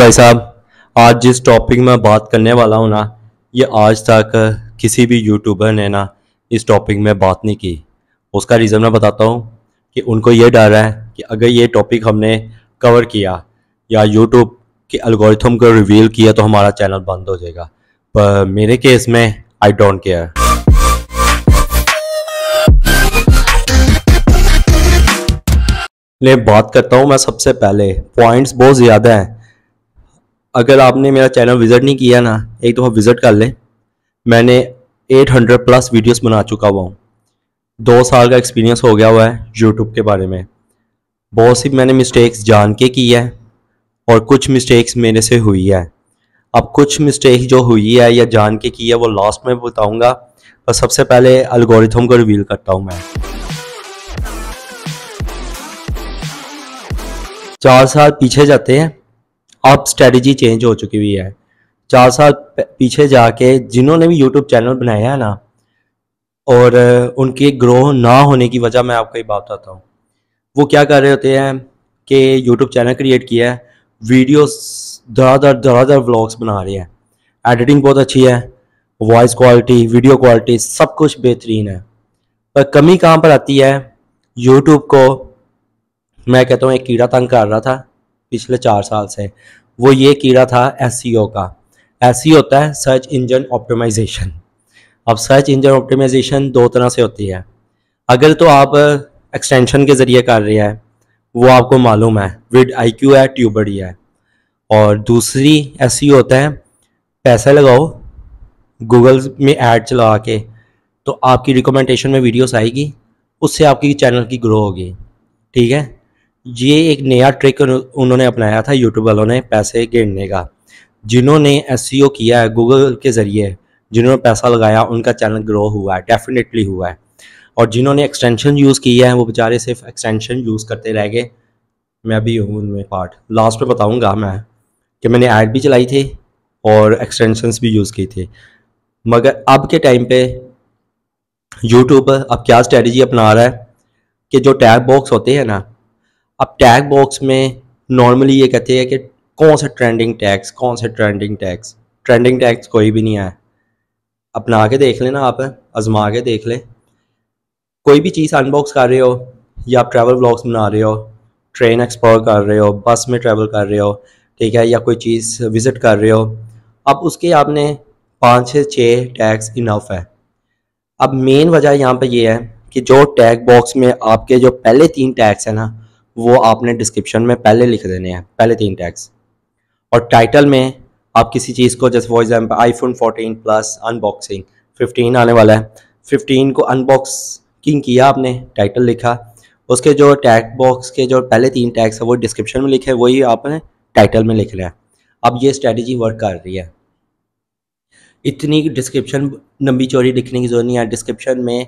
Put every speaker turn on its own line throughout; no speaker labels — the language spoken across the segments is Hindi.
भाई साहब आज जिस टॉपिक में बात करने वाला हूँ ना ये आज तक किसी भी यूट्यूबर ने ना इस टॉपिक में बात नहीं की उसका रीज़न मैं बताता हूँ कि उनको ये डर है कि अगर ये टॉपिक हमने कवर किया या यूट्यूब के अलगोरिथम को रिवील किया तो हमारा चैनल बंद हो जाएगा पर मेरे केस में आई डोंट केयर ले बात करता हूँ मैं सबसे पहले पॉइंट्स बहुत ज़्यादा हैं अगर आपने मेरा चैनल विज़िट नहीं किया ना एक दफ़ा विज़िट कर लें मैंने 800 प्लस वीडियोस बना चुका हुआ हूँ दो साल का एक्सपीरियंस हो गया हुआ है यूट्यूब के बारे में बहुत सी मैंने मिस्टेक्स जान के की है और कुछ मिस्टेक्स मेरे से हुई है अब कुछ मिस्टेक जो हुई है या जान के की है वो लास्ट में बताऊँगा पर सबसे पहले अलगोरिथम को रिवील करता हूँ मैं चार साल पीछे जाते हैं अब स्ट्रेटजी चेंज हो चुकी हुई है चार साल पीछे जाके जिन्होंने भी यूट्यूब चैनल बनाया है ना और उनके ग्रो ना होने की वजह मैं आपको ये बात बताता हूँ वो क्या कर रहे होते हैं कि यूट्यूब चैनल क्रिएट किया है वीडियो धड़ाधड़ धड़ाधड़ व्लॉग्स बना रहे हैं एडिटिंग बहुत अच्छी है वॉइस क्वालिटी वीडियो क्वालिटी सब कुछ बेहतरीन है पर कमी कहाँ पर आती है यूट्यूब को मैं कहता हूँ एक कीड़ा तंग कर रहा था पिछले चार साल से वो ये कीड़ा था एस e का एस e होता है सर्च इंजन ऑप्टिमाइजेशन अब सर्च इंजन ऑप्टिमाइजेशन दो तरह से होती है अगर तो आप एक्सटेंशन के ज़रिए कर रहे हैं वो आपको मालूम है विड आई क्यू है ट्यूबर है और दूसरी एस e होता है पैसा लगाओ गूगल में एड चला के तो आपकी रिकमेंडेशन में वीडियोस आएगी उससे आपकी चैनल की ग्रो होगी ठीक है ये एक नया ट्रिक उन्होंने अपनाया था यूट्यूब वालों ने पैसे गिरने का जिन्होंने एस e किया है गूगल के ज़रिए जिन्होंने पैसा लगाया उनका चैनल ग्रो हुआ है डेफिनेटली हुआ है और जिन्होंने एक्सटेंशन यूज़ किया है वो बेचारे सिर्फ एक्सटेंशन यूज़ करते रह गए मैं भी हूँ उनमें पार्ट लास्ट में बताऊँगा मैं कि मैंने ऐड भी चलाई थी और एक्सटेंशंस भी यूज़ की थी मगर अब के टाइम पे यूट्यूब अब क्या स्ट्रेटजी अपना रहा है कि जो टैब बॉक्स होते हैं ना अब टैग बॉक्स में नॉर्मली ये कहते हैं कि कौन सा ट्रेंडिंग टैग्स कौन सा ट्रेंडिंग टैग्स ट्रेंडिंग टैग्स कोई भी नहीं आया अपना के देख लेना आप आजमा के देख ले कोई भी चीज़ अनबॉक्स कर रहे हो या आप ट्रैवल ब्लॉग्स बना रहे हो ट्रेन एक्सप्लोर कर रहे हो बस में ट्रैवल कर रहे हो ठीक है या कोई चीज़ विज़िट कर रहे हो अब उसके आपने पाँच से छः टैग्स इनफ है अब मेन वजह यहाँ पर यह है कि जो टैग बॉक्स में आपके जो पहले तीन टैग्स हैं ना वो आपने डिस्क्रिप्शन में पहले लिख देने हैं पहले तीन टैग्स और टाइटल में आप किसी चीज़ को जैसे for example iPhone fourteen plus unboxing fifteen आने वाला है फिफ्टीन को अनबॉक्सिंग किया आपने टाइटल लिखा उसके जो टैग बॉक्स के जो पहले तीन टैग्स है वो डिस्क्रिप्शन में लिखे वही आपने टाइटल में लिख रहे हैं अब ये स्ट्रेटजी वर्क कर रही है इतनी डिस्क्रिप्शन लंबी चौड़ी लिखने की जरूरत नहीं है डिस्क्रिप्शन में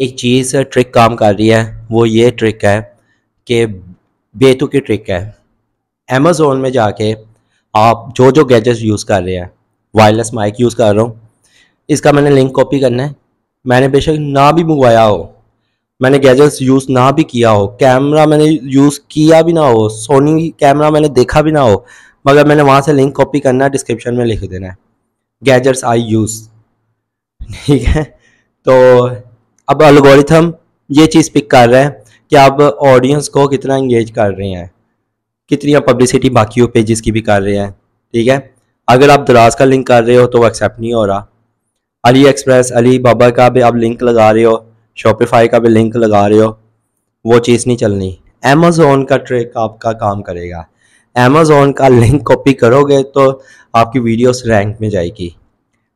एक चीज़ ट्रिक काम कर रही है वो ये ट्रिक है कि बेतु की ट्रिक है अमेज़ोन में जाके आप जो जो गैजेट्स यूज़ कर रहे हैं वायरलेस माइक यूज़ कर रहा हूँ इसका मैंने लिंक कॉपी करना है मैंने बेशक ना भी मंगवाया हो मैंने गैजेट्स यूज़ ना भी किया हो कैमरा मैंने यूज़ किया भी ना हो सोनी कैमरा मैंने देखा भी ना हो मगर मैंने वहाँ से लिंक कॉपी करना है डिस्क्रिप्शन में लिख देना है गैजेट्स आई यूज़ ठीक है तो अब अलगोरिथम ये चीज़ पिक कर रहे हैं कि आप ऑडियंस को कितना इंगेज कर रहे हैं कितनी आप पब्लिसिटी बाकी पेजेस की भी कर रहे हैं ठीक है अगर आप दराज का लिंक कर रहे हो तो वो एक्सेप्ट नहीं हो रहा अली एक्सप्रेस अली बाबा का भी आप लिंक लगा रहे हो शॉपिफाई का भी लिंक लगा रहे हो वो चीज़ नहीं चलनी अमेज़ोन का ट्रिक आपका काम करेगा अमेज़ोन का लिंक कॉपी करोगे तो आपकी वीडियोस रैंक में जाएगी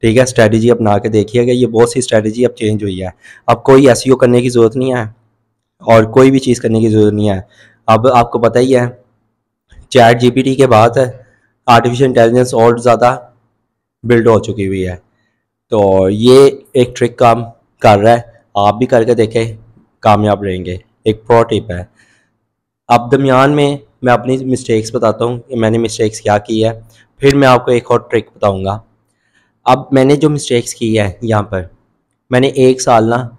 ठीक है स्ट्रेटजी अपना के देखिएगा ये बहुत सी स्ट्रेटजी अब चेंज हुई है अब कोई एस e करने की ज़रूरत नहीं है और कोई भी चीज़ करने की ज़रूरत नहीं है अब आपको पता ही है चैट जीपीटी के बाद आर्टिफिशियल इंटेलिजेंस और ज़्यादा बिल्ड हो चुकी हुई है तो ये एक ट्रिक काम कर रहा है आप भी करके देखें कामयाब रहेंगे एक प्रो टिप है अब दरमियान में मैं अपनी मिस्टेक्स बताता हूँ कि मैंने मिस्टेक्स क्या की है फिर मैं आपको एक और ट्रिक बताऊँगा अब मैंने जो मिस्टेक्स की है यहाँ पर मैंने एक साल ना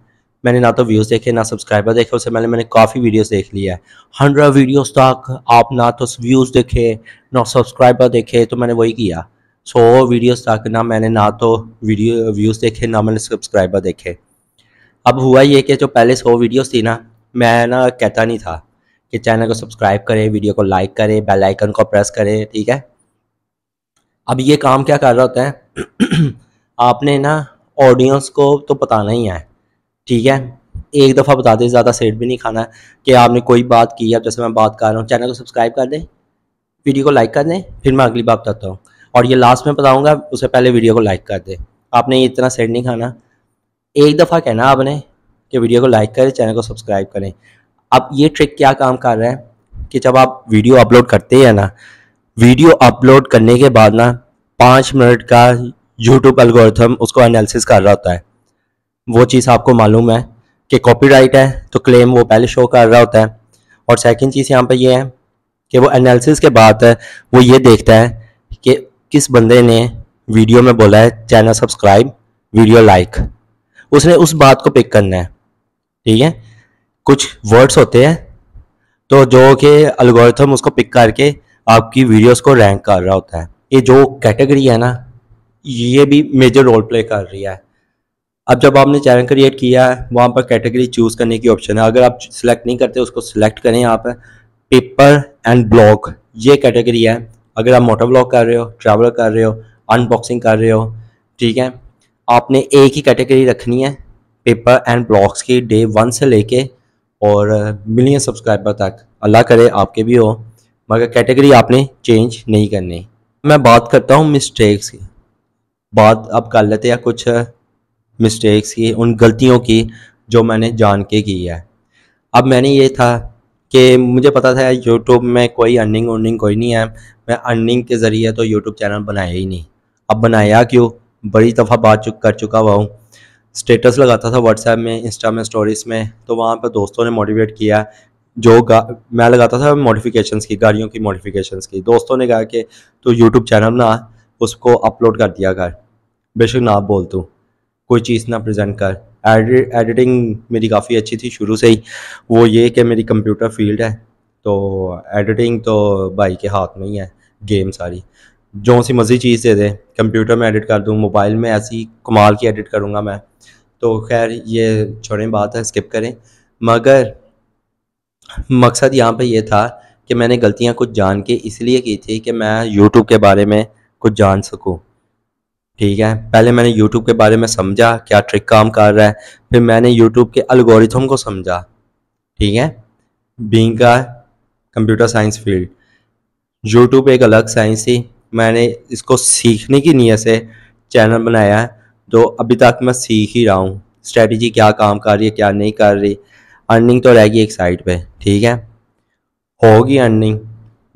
मैंने ना तो व्यूज़ देखे ना सब्सक्राइबर देखे उससे मैंने मैंने काफ़ी वीडियोस देख लिया है हंड्रेड वीडियोस तक आप ना तो व्यूज़ देखे ना सब्सक्राइबर देखे तो मैंने वही किया सौ वीडियोस तक ना मैंने ना तो वीडियो व्यूज़ देखे ना मैंने सब्सक्राइबर देखे अब हुआ ये कि जो पहले सौ वीडियोज़ थी ना मैं ना कहता नहीं था कि चैनल को सब्सक्राइब करें वीडियो को लाइक करें बेलाइकन को प्रेस करें ठीक है अब ये काम क्या कर रहा होता है आपने ना ऑडियंस को तो बताना ही है ठीक है एक दफ़ा बता दें ज़्यादा सेट भी नहीं खाना है कि आपने कोई बात की अब जैसे मैं बात कर रहा हूँ चैनल को सब्सक्राइब कर दें वीडियो को लाइक कर दें फिर मैं अगली बात बताता हूँ और ये लास्ट में बताऊँगा उससे पहले वीडियो को लाइक कर दें आपने इतना सेट नहीं खाना एक दफ़ा कहना आपने कि वीडियो को लाइक करें चैनल को सब्सक्राइब करें अब ये ट्रिक क्या काम कर रहा है कि जब आप वीडियो अपलोड करते हैं ना वीडियो अपलोड करने के बाद ना पाँच मिनट का यूट्यूब अलगोरथम उसको एनालिसिस कर रहा होता है वो चीज़ आपको मालूम है कि कॉपीराइट है तो क्लेम वो पहले शो कर रहा होता है और सेकंड चीज़ यहाँ पर ये है कि वो एनालिसिस के बाद वो ये देखता है कि किस बंदे ने वीडियो में बोला है चैनल सब्सक्राइब वीडियो लाइक उसने उस बात को पिक करना है ठीक है कुछ वर्ड्स होते हैं तो जो कि अलगोरिथम उसको पिक करके आपकी वीडियोस को रैंक कर रहा होता है ये जो कैटेगरी है ना ये भी मेजर रोल प्ले कर रही है अब जब आपने चैनल क्रिएट किया है वहाँ पर कैटेगरी चूज़ करने की ऑप्शन है अगर आप सिलेक्ट नहीं करते उसको सिलेक्ट करें यहाँ पर पेपर एंड ब्लॉग ये कैटेगरी है अगर आप मोटर ब्लॉग कर रहे हो ट्रैवल कर रहे हो अनबॉक्सिंग कर रहे हो ठीक है आपने एक ही कैटेगरी रखनी है पेपर एंड ब्लॉग्स की डे वन से लेके और मिलियन सब्सक्राइबर तक अल्लाह करे आपके भी हो मगर कैटेगरी आपने चेंज नहीं करनी मैं बात करता हूँ मिस्टेक्स की बात आप कर लेते हैं कुछ मिस्टेक्स की उन गलतियों की जो मैंने जान के की है अब मैंने ये था कि मुझे पता था यूट्यूब में कोई अर्निंग अर्निंग कोई नहीं है मैं अर्निंग के ज़रिए तो यूट्यूब चैनल बनाया ही नहीं अब बनाया क्यों बड़ी दफ़ा बात चुक कर चुका हुआ हूँ स्टेटस लगाता था व्हाट्सएप में इंस्टा में स्टोरीज़ में तो वहाँ पर दोस्तों ने मोटिवेट किया जो मैं लगाता था मॉडिफिकेशंस की गाड़ियों की मॉडिफिकेशंस की दोस्तों ने कहा कि तो यूट्यूब चैनल ना उसको अपलोड कर दिया कर बेशक ना बोल तू कोई चीज़ ना प्रेजेंट कर एडिटिंग मेरी काफ़ी अच्छी थी शुरू से ही वो ये कि मेरी कंप्यूटर फील्ड है तो एडिटिंग तो भाई के हाथ में ही है गेम सारी जो सी मज़ी चीज़ दे दे कंप्यूटर में एडिट कर दूँ मोबाइल में ऐसी कमाल की एडिट करूँगा मैं तो खैर ये छोड़ें बात है स्किप करें मगर मकसद यहाँ पे ये था कि मैंने गलतियाँ कुछ जान के इसलिए की थी कि मैं यूट्यूब के बारे में कुछ जान सकूँ ठीक है पहले मैंने यूट्यूब के बारे में समझा क्या ट्रिक काम कर रहा है फिर मैंने यूट्यूब के अलगोरिथम को समझा ठीक है बींग का कंप्यूटर साइंस फील्ड यूट्यूब एक अलग साइंस थी मैंने इसको सीखने की नीयत से चैनल बनाया है जो अभी तक मैं सीख ही रहा हूँ स्ट्रेटजी क्या काम कर रही है क्या नहीं कर रही अर्निंग तो रहेगी एक साइड पे ठीक है होगी अर्निंग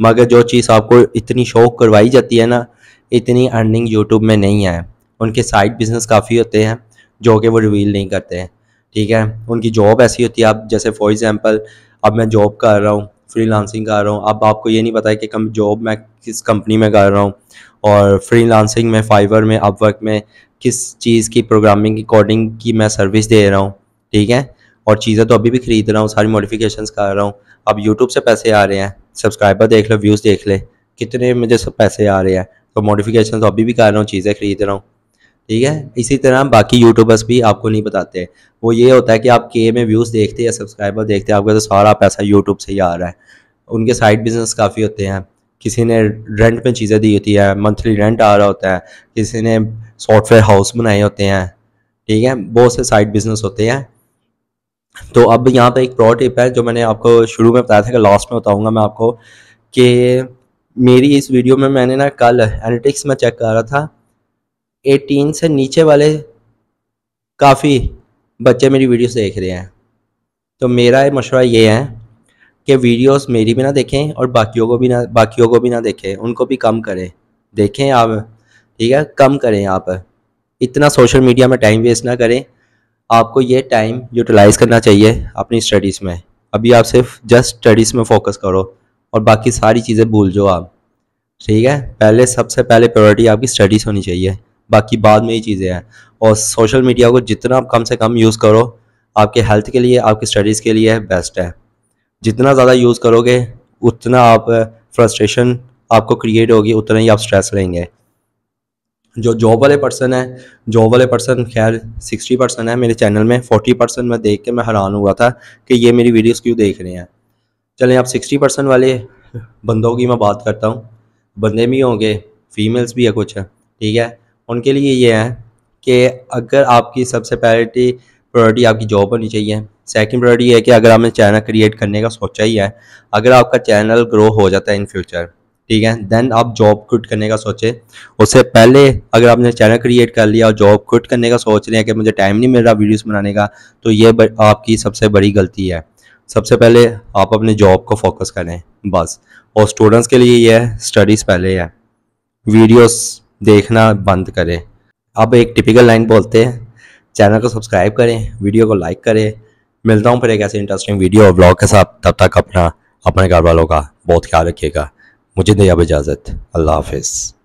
मगर जो चीज़ आपको इतनी शौक करवाई जाती है ना इतनी अर्निंग यूट्यूब में नहीं है उनके साइड बिजनेस काफ़ी होते हैं जो कि वो रिवील नहीं करते हैं ठीक है उनकी जॉब ऐसी होती है आप जैसे फॉर एग्ज़ाम्पल अब मैं जॉब कर रहा हूँ फ्री लांसिंग कर रहा हूँ अब आपको ये नहीं पता है कि कम जॉब मैं किस कंपनी में कर रहा हूँ और फ्री लांसिंग में फाइवर में अपवर्क में किस चीज़ की प्रोग्रामिंग की कोडिंग की मैं सर्विस दे रहा हूँ ठीक है और चीज़ें तो अभी भी ख़रीद रहा हूँ सारी मॉडिफिकेशन कर रहा हूँ अब यूट्यूब से पैसे आ रहे हैं सब्सक्राइबर देख लो व्यूज़ देख ले कितने मुझे सब पैसे आ रहे हैं तो मॉडिफिकेशन तो अभी भी कर रहा हूँ चीज़ें ख़रीद रहा हूँ ठीक है इसी तरह बाकी यूट्यूबर्स भी आपको नहीं बताते वो ये होता है कि आप के में व्यूज़ देखते या सब्सक्राइबर देखते हैं आपका तो सारा पैसा यूट्यूब से ही आ रहा है उनके साइड बिजनेस काफ़ी होते हैं किसी ने रेंट में चीज़ें दी होती है मंथली रेंट आ रहा होता है किसी ने सॉफ्टवेयर हाउस बनाए होते हैं ठीक है बहुत से साइड बिजनेस होते हैं तो अब यहाँ पर एक प्रो टिप है जो मैंने आपको शुरू में बताया था कि लास्ट में बताऊँगा मैं आपको कि मेरी इस वीडियो में मैंने ना कल एनालिटिक्स में चेक करा था 18 से नीचे वाले काफ़ी बच्चे मेरी वीडियोस देख रहे हैं तो मेरा मशवरा ये है कि वीडियोस मेरी भी ना देखें और बाकियों को भी ना बाकियों को भी ना देखें उनको भी कम करें देखें आप ठीक है कम करें आप इतना सोशल मीडिया में टाइम वेस्ट ना करें आपको ये टाइम यूटिलाइज़ करना चाहिए अपनी स्टडीज़ में अभी आप सिर्फ जस्ट स्टडीज़ में फोकस करो और बाकी सारी चीज़ें भूल जाओ आप ठीक है पहले सबसे पहले प्रायोरिटी आपकी स्टडीज़ होनी चाहिए बाकी बाद में ही चीज़ें हैं और सोशल मीडिया को जितना आप कम से कम यूज़ करो आपके हेल्थ के लिए आपकी स्टडीज़ के लिए बेस्ट है जितना ज़्यादा यूज़ करोगे उतना आप फ्रस्ट्रेशन आपको क्रिएट होगी उतना ही आप स्ट्रेस लेंगे जो जॉब वाले पर्सन है जॉब वाले पर्सन खैर सिक्सटी परसेंट है मेरे चैनल में फोर्टी परसेंट मैं देख के मैं हैरान हुआ था कि ये मेरी वीडियोस क्यों देख रहे हैं चलें आप सिक्सटी परसेंट वाले बंदों की मैं बात करता हूँ बंदे भी होंगे फीमेल्स भी है कुछ है ठीक है उनके लिए ये है कि अगर आपकी सबसे पहले प्रायोरिटी आपकी जॉब होनी चाहिए सेकंड प्रायोरिटी है कि अगर आपने चैनल क्रिएट करने का सोचा ही है अगर आपका चैनल ग्रो हो जाता है इन फ्यूचर ठीक है देन आप जॉब क्विट करने का सोचें उससे पहले अगर आपने चैनल क्रिएट कर लिया और जॉब क्विट करने का सोच रहे हैं कि मुझे टाइम नहीं मिल रहा वीडियोस बनाने का तो ये आपकी सबसे बड़ी गलती है सबसे पहले आप अपने जॉब को फोकस करें बस और स्टूडेंट्स के लिए यह स्टडीज़ पहले है वीडियोस देखना बंद करें अब एक टिपिकल लाइन बोलते हैं चैनल को सब्सक्राइब करें वीडियो को लाइक करें मिलता हूँ फिर एक ऐसे इंटरेस्टिंग वीडियो और ब्लॉग के साथ तब तक अपना अपने घर वालों का बहुत ख्याल रखिएगा मुझे नहीं अब इजाज़त अल्लाह हाफिज़